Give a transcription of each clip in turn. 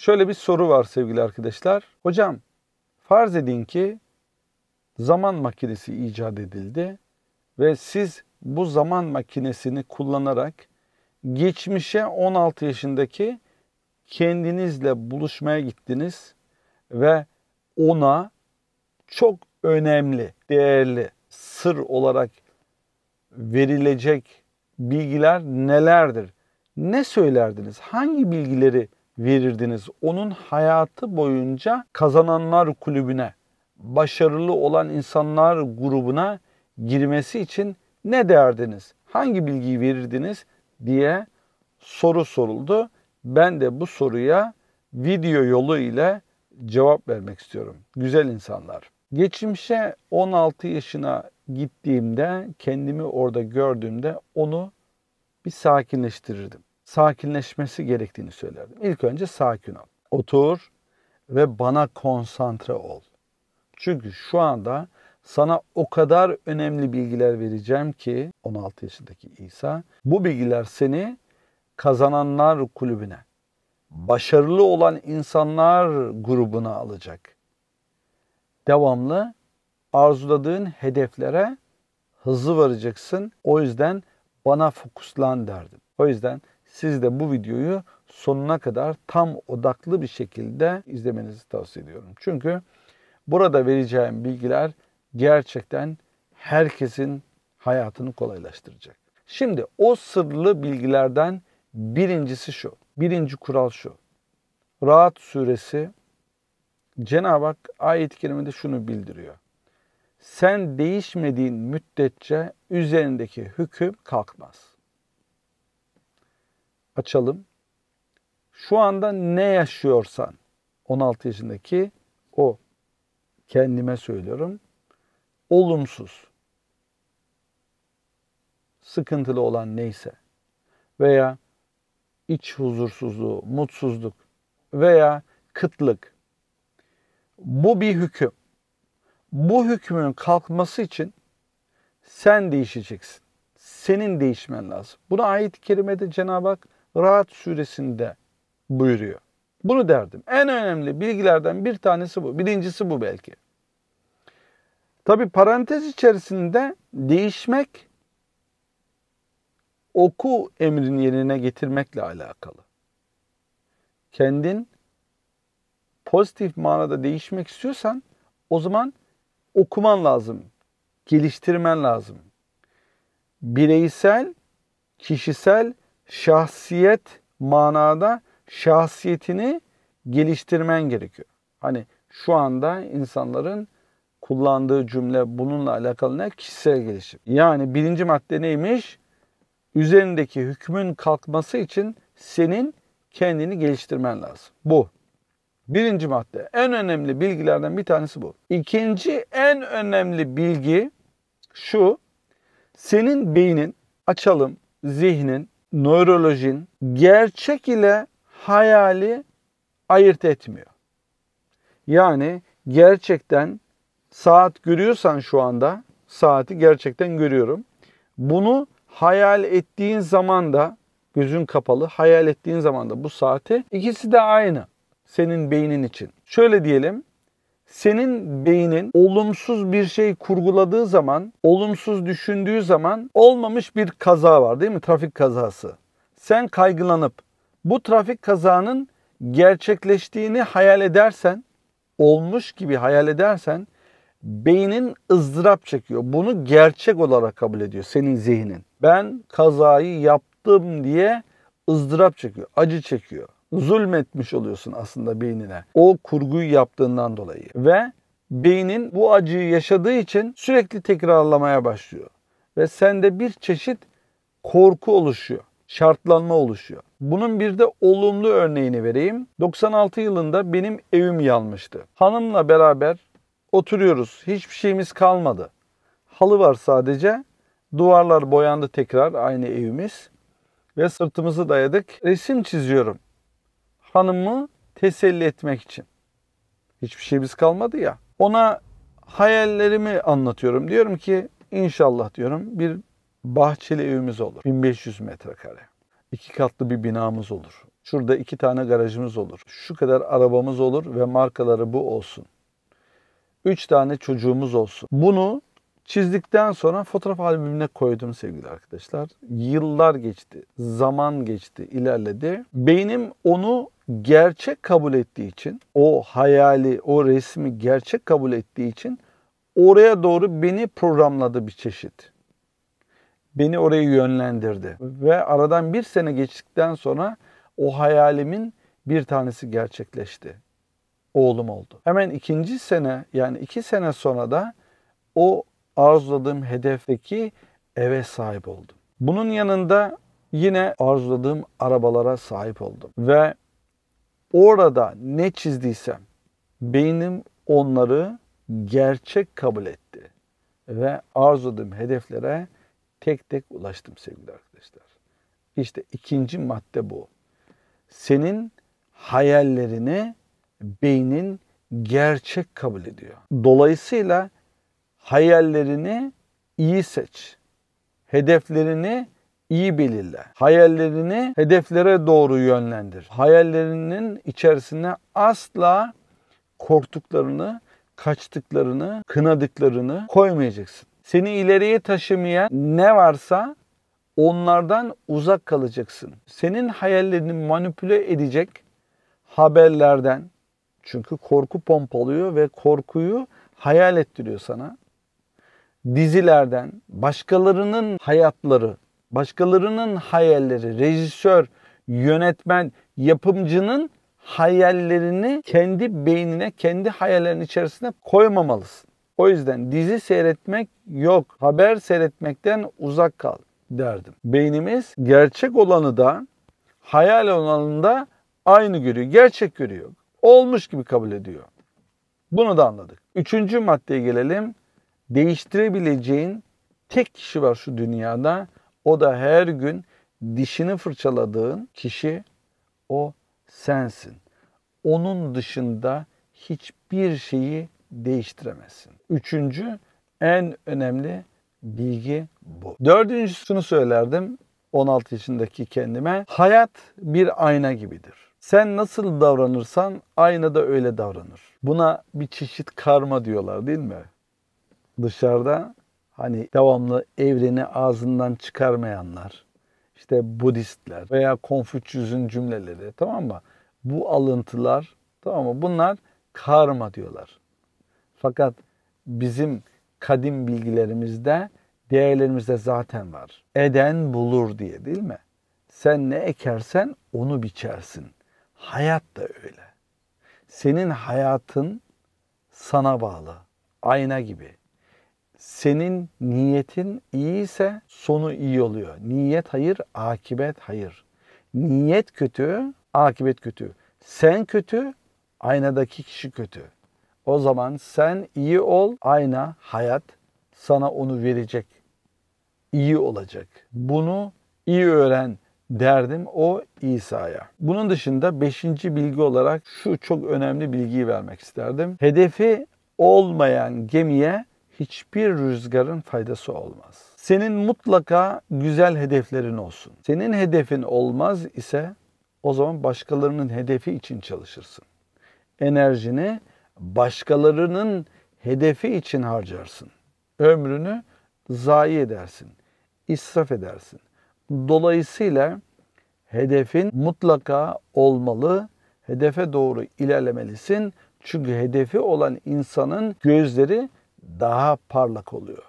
Şöyle bir soru var sevgili arkadaşlar. Hocam farz edin ki zaman makinesi icat edildi ve siz bu zaman makinesini kullanarak geçmişe 16 yaşındaki kendinizle buluşmaya gittiniz ve ona çok önemli, değerli, sır olarak verilecek bilgiler nelerdir? Ne söylerdiniz? Hangi bilgileri verirdiniz. Onun hayatı boyunca kazananlar kulübüne, başarılı olan insanlar grubuna girmesi için ne derdiniz? Hangi bilgiyi verirdiniz diye soru soruldu. Ben de bu soruya video yolu ile cevap vermek istiyorum. Güzel insanlar. Geçmişe 16 yaşına gittiğimde kendimi orada gördüğümde onu bir sakinleştirirdim sakinleşmesi gerektiğini söylerdim. İlk önce sakin ol. Otur ve bana konsantre ol. Çünkü şu anda sana o kadar önemli bilgiler vereceğim ki 16 yaşındaki İsa bu bilgiler seni kazananlar kulübüne, başarılı olan insanlar grubuna alacak. Devamlı arzuladığın hedeflere hızlı varacaksın. O yüzden bana fokuslan derdim. O yüzden siz de bu videoyu sonuna kadar tam odaklı bir şekilde izlemenizi tavsiye ediyorum. Çünkü burada vereceğim bilgiler gerçekten herkesin hayatını kolaylaştıracak. Şimdi o sırlı bilgilerden birincisi şu. Birinci kural şu. Rahat suresi Cenab-ı Hak ayet-i kerimede şunu bildiriyor. Sen değişmediğin müddetçe üzerindeki hüküm kalkmaz açalım. Şu anda ne yaşıyorsan 16 yaşındaki o kendime söylüyorum. Olumsuz, sıkıntılı olan neyse veya iç huzursuzluğu, mutsuzluk veya kıtlık. Bu bir hüküm. Bu hükmün kalkması için sen değişeceksin. Senin değişmen lazım. Buna ayet-i kerimede Cenab-ı Hak Rahat suresinde buyuruyor. Bunu derdim. En önemli bilgilerden bir tanesi bu. Birincisi bu belki. Tabi parantez içerisinde değişmek oku emrin yerine getirmekle alakalı. Kendin pozitif manada değişmek istiyorsan o zaman okuman lazım. Geliştirmen lazım. Bireysel, kişisel şahsiyet manada şahsiyetini geliştirmen gerekiyor. Hani şu anda insanların kullandığı cümle bununla alakalı ne? Kişisel gelişim. Yani birinci madde neymiş? Üzerindeki hükmün kalkması için senin kendini geliştirmen lazım. Bu. Birinci madde. En önemli bilgilerden bir tanesi bu. İkinci en önemli bilgi şu. Senin beynin, açalım, zihnin nörolojin gerçek ile hayali ayırt etmiyor. Yani gerçekten saat görüyorsan şu anda saati gerçekten görüyorum. Bunu hayal ettiğin zaman da gözün kapalı hayal ettiğin zaman da bu saati ikisi de aynı senin beynin için. Şöyle diyelim senin beynin olumsuz bir şey kurguladığı zaman, olumsuz düşündüğü zaman olmamış bir kaza var değil mi? Trafik kazası. Sen kaygılanıp bu trafik kazanın gerçekleştiğini hayal edersen, olmuş gibi hayal edersen beynin ızdırap çekiyor. Bunu gerçek olarak kabul ediyor senin zihnin. Ben kazayı yaptım diye ızdırap çekiyor, acı çekiyor zulmetmiş oluyorsun aslında beynine. O kurguyu yaptığından dolayı. Ve beynin bu acıyı yaşadığı için sürekli tekrarlamaya başlıyor. Ve sende bir çeşit korku oluşuyor. Şartlanma oluşuyor. Bunun bir de olumlu örneğini vereyim. 96 yılında benim evim yanmıştı. Hanımla beraber oturuyoruz. Hiçbir şeyimiz kalmadı. Halı var sadece. Duvarlar boyandı tekrar aynı evimiz. Ve sırtımızı dayadık. Resim çiziyorum hanımı teselli etmek için. Hiçbir şeyimiz kalmadı ya. Ona hayallerimi anlatıyorum. Diyorum ki inşallah diyorum bir bahçeli evimiz olur. 1500 metrekare. İki katlı bir binamız olur. Şurada iki tane garajımız olur. Şu kadar arabamız olur ve markaları bu olsun. Üç tane çocuğumuz olsun. Bunu Çizdikten sonra fotoğraf albümüne koydum sevgili arkadaşlar. Yıllar geçti, zaman geçti, ilerledi. Beynim onu gerçek kabul ettiği için, o hayali, o resmi gerçek kabul ettiği için oraya doğru beni programladı bir çeşit. Beni oraya yönlendirdi. Ve aradan bir sene geçtikten sonra o hayalimin bir tanesi gerçekleşti. Oğlum oldu. Hemen ikinci sene yani iki sene sonra da o arzuladığım hedefteki eve sahip oldum. Bunun yanında yine arzuladığım arabalara sahip oldum. Ve orada ne çizdiysem beynim onları gerçek kabul etti. Ve arzuladığım hedeflere tek tek ulaştım sevgili arkadaşlar. İşte ikinci madde bu. Senin hayallerini beynin gerçek kabul ediyor. Dolayısıyla Hayallerini iyi seç. Hedeflerini iyi belirle. Hayallerini hedeflere doğru yönlendir. Hayallerinin içerisine asla korktuklarını, kaçtıklarını, kınadıklarını koymayacaksın. Seni ileriye taşımayan ne varsa onlardan uzak kalacaksın. Senin hayallerini manipüle edecek haberlerden çünkü korku pompalıyor ve korkuyu hayal ettiriyor sana dizilerden başkalarının hayatları, başkalarının hayalleri, rejisör, yönetmen, yapımcının hayallerini kendi beynine, kendi hayallerin içerisine koymamalısın. O yüzden dizi seyretmek yok, haber seyretmekten uzak kal derdim. Beynimiz gerçek olanı da hayal olanı da aynı görüyor, gerçek görüyor. Olmuş gibi kabul ediyor. Bunu da anladık. Üçüncü maddeye gelelim değiştirebileceğin tek kişi var şu dünyada. O da her gün dişini fırçaladığın kişi o sensin. Onun dışında hiçbir şeyi değiştiremezsin. Üçüncü en önemli bilgi bu. Dördüncüsünü söylerdim 16 yaşındaki kendime. Hayat bir ayna gibidir. Sen nasıl davranırsan ayna da öyle davranır. Buna bir çeşit karma diyorlar değil mi? dışarıda hani devamlı evreni ağzından çıkarmayanlar, işte Budistler veya Konfüçyüs'ün cümleleri tamam mı? Bu alıntılar tamam mı? Bunlar karma diyorlar. Fakat bizim kadim bilgilerimizde, değerlerimizde zaten var. Eden bulur diye değil mi? Sen ne ekersen onu biçersin. Hayat da öyle. Senin hayatın sana bağlı. Ayna gibi senin niyetin iyi ise sonu iyi oluyor. Niyet hayır, akibet hayır. Niyet kötü, akibet kötü. Sen kötü, aynadaki kişi kötü. O zaman sen iyi ol, ayna, hayat sana onu verecek. İyi olacak. Bunu iyi öğren derdim o İsa'ya. Bunun dışında beşinci bilgi olarak şu çok önemli bilgiyi vermek isterdim. Hedefi olmayan gemiye hiçbir rüzgarın faydası olmaz. Senin mutlaka güzel hedeflerin olsun. Senin hedefin olmaz ise o zaman başkalarının hedefi için çalışırsın. Enerjini başkalarının hedefi için harcarsın. Ömrünü zayi edersin, israf edersin. Dolayısıyla hedefin mutlaka olmalı, hedefe doğru ilerlemelisin. Çünkü hedefi olan insanın gözleri daha parlak oluyor.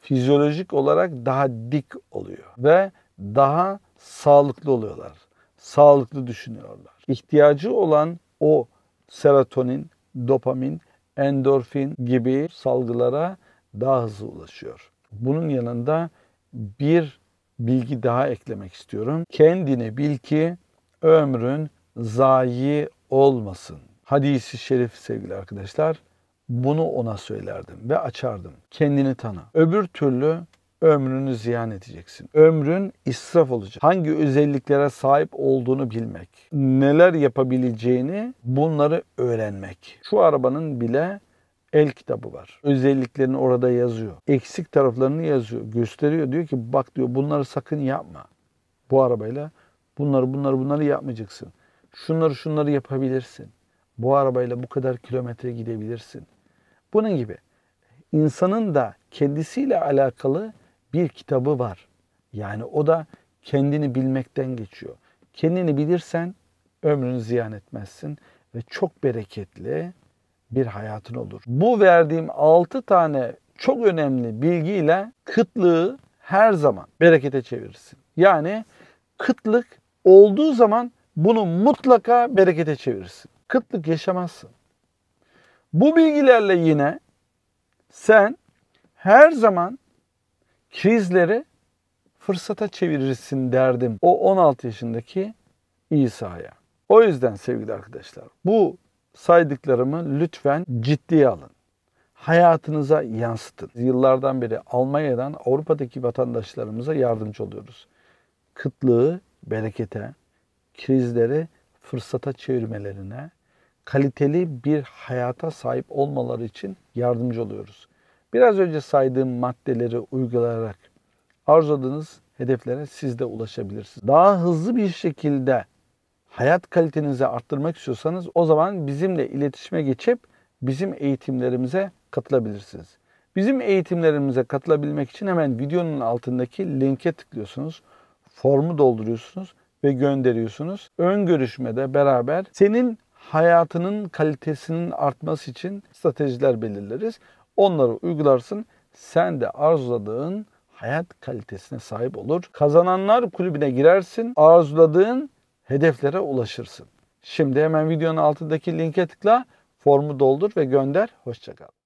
Fizyolojik olarak daha dik oluyor ve daha sağlıklı oluyorlar. Sağlıklı düşünüyorlar. İhtiyacı olan o serotonin, dopamin, endorfin gibi salgılara daha hızlı ulaşıyor. Bunun yanında bir bilgi daha eklemek istiyorum. Kendini bil ki ömrün zayi olmasın. Hadisi şerif sevgili arkadaşlar. Bunu ona söylerdim ve açardım. Kendini tanı. Öbür türlü ömrünü ziyan edeceksin. Ömrün israf olacak. Hangi özelliklere sahip olduğunu bilmek, neler yapabileceğini bunları öğrenmek. Şu arabanın bile el kitabı var. Özelliklerini orada yazıyor. Eksik taraflarını yazıyor, gösteriyor. Diyor ki bak diyor bunları sakın yapma. Bu arabayla bunları bunları bunları yapmayacaksın. Şunları şunları yapabilirsin. Bu arabayla bu kadar kilometre gidebilirsin. Bunun gibi insanın da kendisiyle alakalı bir kitabı var. Yani o da kendini bilmekten geçiyor. Kendini bilirsen ömrünü ziyan etmezsin ve çok bereketli bir hayatın olur. Bu verdiğim 6 tane çok önemli bilgiyle kıtlığı her zaman berekete çevirirsin. Yani kıtlık olduğu zaman bunu mutlaka berekete çevirirsin. Kıtlık yaşamazsın. Bu bilgilerle yine sen her zaman krizleri fırsata çevirirsin derdim o 16 yaşındaki İsa'ya. O yüzden sevgili arkadaşlar bu saydıklarımı lütfen ciddiye alın. Hayatınıza yansıtın. Yıllardan beri Almanya'dan Avrupa'daki vatandaşlarımıza yardımcı oluyoruz. Kıtlığı berekete, krizleri fırsata çevirmelerine kaliteli bir hayata sahip olmaları için yardımcı oluyoruz. Biraz önce saydığım maddeleri uygulayarak arzuladığınız hedeflere siz de ulaşabilirsiniz. Daha hızlı bir şekilde hayat kalitenizi arttırmak istiyorsanız o zaman bizimle iletişime geçip bizim eğitimlerimize katılabilirsiniz. Bizim eğitimlerimize katılabilmek için hemen videonun altındaki linke tıklıyorsunuz. Formu dolduruyorsunuz ve gönderiyorsunuz. Ön görüşmede beraber senin hayatının kalitesinin artması için stratejiler belirleriz. Onları uygularsın. Sen de arzuladığın hayat kalitesine sahip olur. Kazananlar kulübüne girersin. Arzuladığın hedeflere ulaşırsın. Şimdi hemen videonun altındaki linke tıkla, formu doldur ve gönder. Hoşçakal.